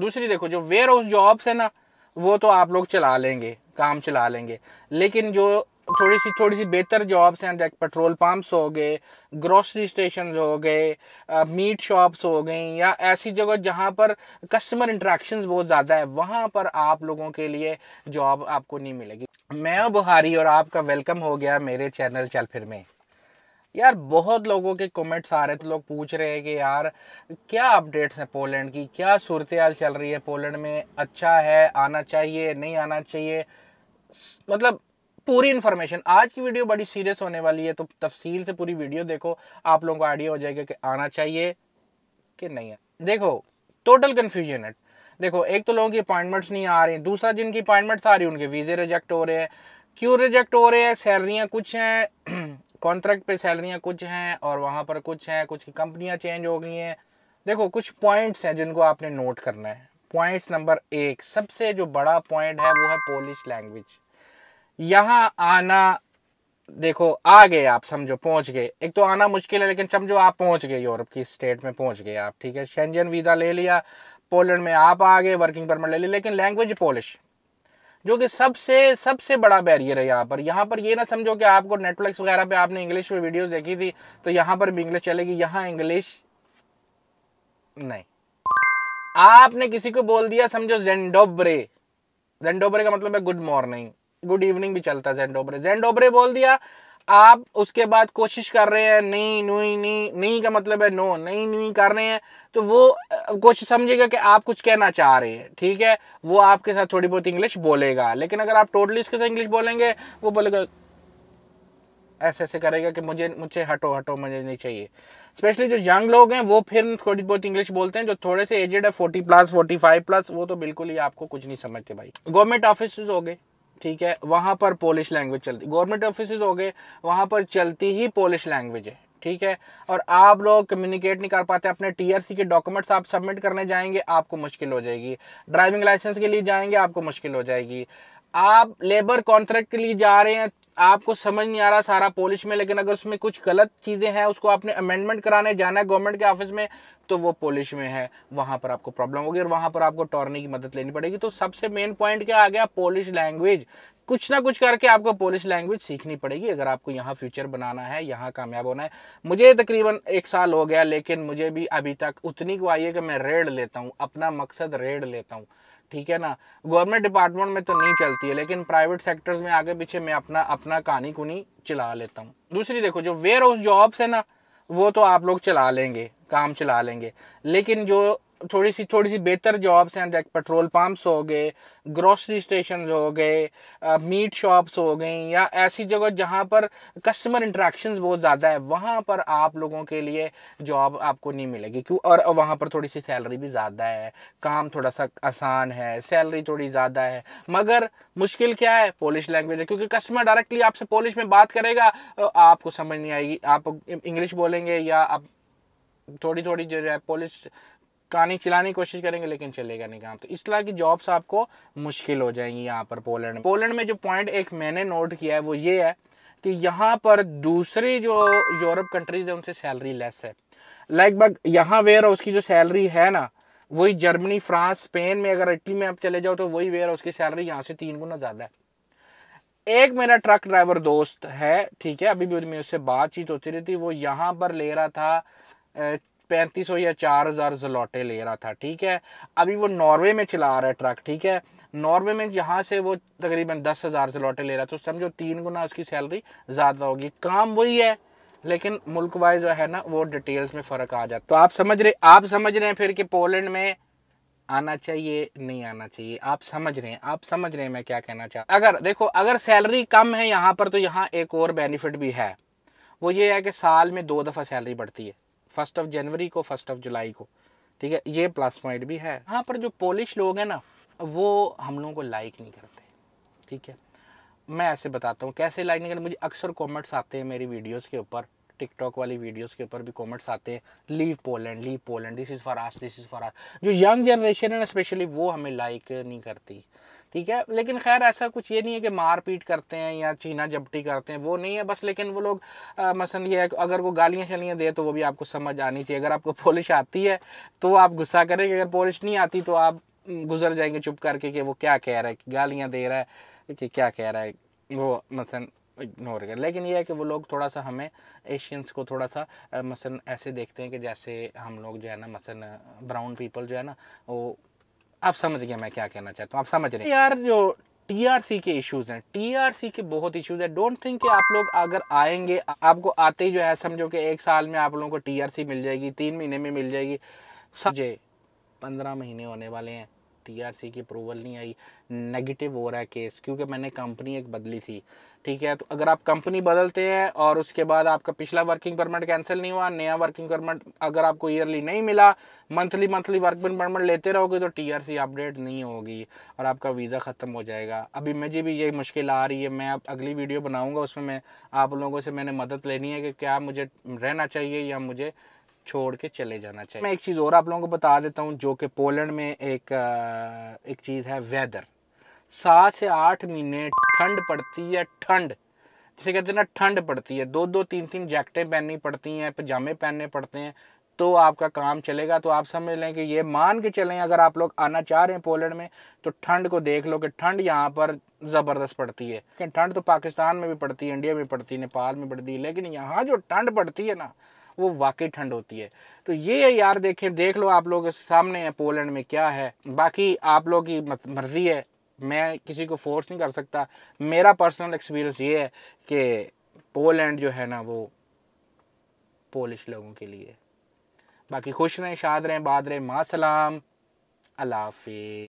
दूसरी देखो जो वेयर हाउस जॉब्स है ना वो तो आप लोग चला लेंगे काम चला लेंगे लेकिन जो थोड़ी सी थोड़ी सी बेहतर जॉब्स हैं जैसे पेट्रोल पम्प्स हो गए ग्रोसरी स्टेशन हो गए मीट शॉप्स हो गई या ऐसी जगह जहाँ पर कस्टमर इंट्रैक्शन बहुत ज़्यादा है वहाँ पर आप लोगों के लिए जॉब आपको नहीं मिलेगी मैं बुहारी और आपका वेलकम हो गया मेरे चैनल चल फिर में यार बहुत लोगों के कमेंट्स आ रहे थे तो लोग पूछ रहे हैं कि यार क्या अपडेट्स हैं पोलैंड की क्या सूरत चल रही है पोलैंड में अच्छा है आना चाहिए नहीं आना चाहिए मतलब पूरी इन्फॉर्मेशन आज की वीडियो बड़ी सीरियस होने वाली है तो तफसील से पूरी वीडियो देखो आप लोगों को आइडिया हो जाएगा कि आना चाहिए कि नहीं है देखो टोटल कन्फ्यूजन है देखो एक तो लोगों की अपॉइंटमेंट्स नहीं आ रही दूसरा जिनकी अपॉइंटमेंट्स आ रही उनके वीज़े रिजेक्ट हो रहे हैं क्यों रिजेक्ट हो रहे हैं सैलरियाँ कुछ हैं कॉन्ट्रैक्ट पे सैलरियाँ कुछ हैं और वहाँ पर कुछ हैं कुछ की कंपनियाँ चेंज हो गई हैं देखो कुछ पॉइंट्स हैं जिनको आपने नोट करना है पॉइंट्स नंबर एक सबसे जो बड़ा पॉइंट है वो है पोलिश लैंग्वेज यहाँ आना देखो आ गए आप समझो पहुंच गए एक तो आना मुश्किल है लेकिन समझो आप पहुंच गए यूरोप की स्टेट में पहुंच गए आप ठीक है शेंजन वीज़ा ले लिया पोलैंड में आप आ गए वर्किंग परमिट ले लिया लेकिन लैंग्वेज पोलिश जो कि सबसे सबसे बड़ा बैरियर है यहाँ पर यहाँ पर ये ना समझो कि आपको नेटफ्लिक्स वगैरह पे आपने इंग्लिश में वीडियोस देखी थी तो यहाँ पर भी इंग्लिश चलेगी यहाँ इंग्लिश नहीं आपने किसी को बोल दिया समझो जेंडोबरे जेंडोबरे का मतलब है गुड मॉर्निंग गुड इवनिंग भी चलता है जेंडोबरे जेंडोबरे बोल दिया आप उसके बाद कोशिश कर रहे हैं नहीं नुई नहीं नहीं का मतलब है नो नहीं नुई कर रहे हैं तो वो कुछ समझेगा कि आप कुछ कहना चाह रहे हैं ठीक है वो आपके साथ थोड़ी बहुत इंग्लिश बोलेगा लेकिन अगर आप टोटली उसके साथ इंग्लिश बोलेंगे वो बोलेगा ऐसे ऐसे करेगा कि मुझे मुझसे हटो हटो मुझे नहीं चाहिए स्पेशली जो यंग लोग हैं वो फिर थोड़ी बहुत इंग्लिश बोलते हैं जो थोड़े से एजेड है forty plus forty five plus वो तो बिल्कुल ही आपको कुछ नहीं समझते भाई गवर्नमेंट ऑफिस हो गए ठीक है वहाँ पर पोलिश लैंग्वेज चलती गवर्नमेंट ऑफिस हो गए वहाँ पर चलती ही पोलिश लैंग्वेज है ठीक है और आप लोग कम्युनिकेट नहीं कर पाते अपने टीआरसी के डॉक्यूमेंट्स आप सबमिट करने जाएंगे आपको मुश्किल हो जाएगी ड्राइविंग लाइसेंस के लिए जाएंगे आपको मुश्किल हो जाएगी आप लेबर कॉन्ट्रैक्ट के लिए जा रहे हैं आपको समझ नहीं आ रहा सारा पॉलिश में लेकिन अगर उसमें कुछ गलत चीज़ें हैं उसको आपने अमेंडमेंट कराने जाना है गवर्नमेंट के ऑफिस में तो वो पॉलिश में है वहाँ पर आपको प्रॉब्लम होगी और वहाँ पर आपको टॉर्नी की मदद लेनी पड़ेगी तो सबसे मेन पॉइंट क्या आ गया पॉलिश लैंग्वेज कुछ ना कुछ करके आपको पोलिश लैंग्वेज सीखनी पड़ेगी अगर आपको यहाँ फ्यूचर बनाना है यहाँ कामयाब होना है मुझे तकरीबन एक साल हो गया लेकिन मुझे भी अभी तक उतनी को आई है कि मैं रेड लेता हूँ अपना मकसद रेड लेता हूँ ठीक है ना गवर्नमेंट डिपार्टमेंट में तो नहीं चलती है लेकिन प्राइवेट सेक्टर्स में आगे पीछे मैं अपना अपना कहानी कुनी चला लेता हूँ दूसरी देखो जो वेयर हाउस जॉब्स है ना वो तो आप लोग चला लेंगे काम चला लेंगे लेकिन जो थोड़ी सी थोड़ी सी बेहतर जॉब्स हैं जैसे पेट्रोल पम्प्स हो गए ग्रोसरी स्टेशन हो गए मीट शॉप्स हो गई या ऐसी जगह जहाँ पर कस्टमर इंट्रैक्शन बहुत ज़्यादा है वहाँ पर आप लोगों के लिए जॉब आपको नहीं मिलेगी क्यों और वहाँ पर थोड़ी सी सैलरी भी ज़्यादा है काम थोड़ा सा आसान है सैलरी थोड़ी ज़्यादा है मगर मुश्किल क्या है पोलिश लैंग्वेज है क्योंकि कस्टमर डायरेक्टली आपसे पोलिश में बात करेगा आपको समझ नहीं आएगी आप इंग्लिश बोलेंगे या आप थोड़ी थोड़ी जो है पोलिश कहानी चलाने की कोशिश करेंगे लेकिन चलेगा नहीं काम तो इस तरह की जॉब्स आपको मुश्किल हो जाएंगी यहाँ पर पोलैंड में पोलैंड में जो पॉइंट एक मैंने नोट किया है वो ये है कि यहाँ पर दूसरी जो यूरोप कंट्रीज है उनसे सैलरी लेस है लगभग यहाँ वेयर हाउस की जो सैलरी है ना वही जर्मनी फ्रांस स्पेन में अगर इटली में आप चले जाओ तो वही वेयर हाउस की सैलरी यहाँ से तीन गुना ज़्यादा है एक मेरा ट्रक ड्राइवर दोस्त है ठीक है अभी भी मैं उससे बातचीत होती रहती वो यहाँ पर ले रहा था पैंतीस या चार हज़ार जलौटे ले रहा था ठीक है अभी वो नॉर्वे में चला रहा है ट्रक ठीक है नॉर्वे में जहाँ से वो तकरीबन दस हज़ार जलौटे ले रहा था तो समझो तीन गुना उसकी सैलरी ज़्यादा होगी काम वही है लेकिन मुल्क वाइज जो है ना वो डिटेल्स में फ़र्क आ जाता तो आप समझ रहे आप समझ रहे हैं फिर कि पोलैंड में आना चाहिए नहीं आना चाहिए आप समझ रहे हैं आप समझ रहे हैं मैं क्या कहना चाहता अगर देखो अगर सैलरी कम है यहाँ पर तो यहाँ एक और बेनिफिट भी है वो ये है कि साल में दो दफ़ा सैलरी बढ़ती है फर्स्ट ऑफ जनवरी को फर्स्ट ऑफ जुलाई को ठीक है ये प्लस पॉइंट भी है यहाँ पर जो पोलिश लोग हैं ना वो हम लोगों को लाइक नहीं करते ठीक है मैं ऐसे बताता हूँ कैसे लाइक नहीं करते मुझे अक्सर कॉमेंट्स आते हैं मेरी वीडियोस के ऊपर टिकटॉक वाली वीडियोस के ऊपर भी कॉमेंट्स आते हैं leave Poland leave Poland this is for us this is for us जो यंग जनरेशन है ना स्पेशली वो हमें लाइक नहीं करती ठीक है लेकिन खैर ऐसा कुछ ये नहीं है कि मार पीट करते हैं या चीना जपटी करते हैं वो नहीं है बस लेकिन वो लोग मसलन ये है अगर वो गालियाँ शालियाँ दे तो वो भी आपको समझ आनी चाहिए अगर आपको पोलिश आती है तो आप गुस्सा करेंगे अगर पोलिश नहीं आती तो आप गुजर जाएंगे चुप करके कि वो क्या कह रहा है गालियाँ दे रहा है कि क्या कह रहा है वो मसलन इग्नोर कर लेकिन ये है कि वो लोग थोड़ा सा हमें एशियंस को थोड़ा सा मसलन ऐसे देखते हैं कि जैसे हम लोग जो है ना मसन ब्राउन पीपल जो है ना वो आप समझ गया मैं क्या कहना चाहता हूँ आप समझ रहे हैं यार जो टीआरसी के इश्यूज हैं टीआरसी के बहुत इश्यूज है डोंट थिंक कि आप लोग अगर आएंगे आपको आते ही जो है समझो कि एक साल में आप लोगों को टीआरसी मिल जाएगी तीन महीने में मिल जाएगी समझे पंद्रह महीने होने वाले हैं टीआरसी की अप्रूवल नहीं आई नेगेटिव हो रहा है केस क्योंकि मैंने कंपनी एक बदली थी ठीक है तो अगर आप कंपनी बदलते हैं और उसके बाद आपका पिछला वर्किंग परमिट कैंसिल नहीं हुआ नया वर्किंग परमिट अगर आपको ईयरली नहीं मिला मंथली मंथली वर्किंग परमिट लेते रहोगे तो टीआरसी अपडेट नहीं होगी और आपका वीज़ा ख़त्म हो जाएगा अभी मुझे भी यही मुश्किल आ रही है मैं अब अगली वीडियो बनाऊँगा उसमें मैं आप लोगों से मैंने मदद लेनी है कि क्या मुझे रहना चाहिए या मुझे छोड़ के चले जाना चाहिए मैं एक चीज़ और आप लोगों को बता देता हूँ जो कि पोलैंड में एक एक चीज़ है वेदर सात से आठ महीने ठंड पड़ती है ठंड जिसे कहते हैं ना ठंड पड़ती है दो दो तीन तीन जैकेटें पहननी पड़ती हैं पजामे पहनने पड़ते हैं तो आपका काम चलेगा तो आप समझ लें कि ये मान के चलें अगर आप लोग आना चाह रहे हैं पोलैंड में तो ठंड को देख लो कि ठंड यहाँ पर ज़बरदस्त पड़ती है ठंड तो पाकिस्तान में भी पड़ती है इंडिया में पड़ती है नेपाल में पड़ती है लेकिन यहाँ जो ठंड पड़ती है ना वो वाकई ठंड होती है तो ये यार देखें देख लो आप लोग सामने है पोलैंड में क्या है बाकी आप लोग की मर्जी है मैं किसी को फोर्स नहीं कर सकता मेरा पर्सनल एक्सपीरियंस ये है कि पोलैंड जो है ना वो पोलिश लोगों के लिए बाकी खुश रहें शाद रहें बाद रहें माँ सलाम अल्लाह हाफि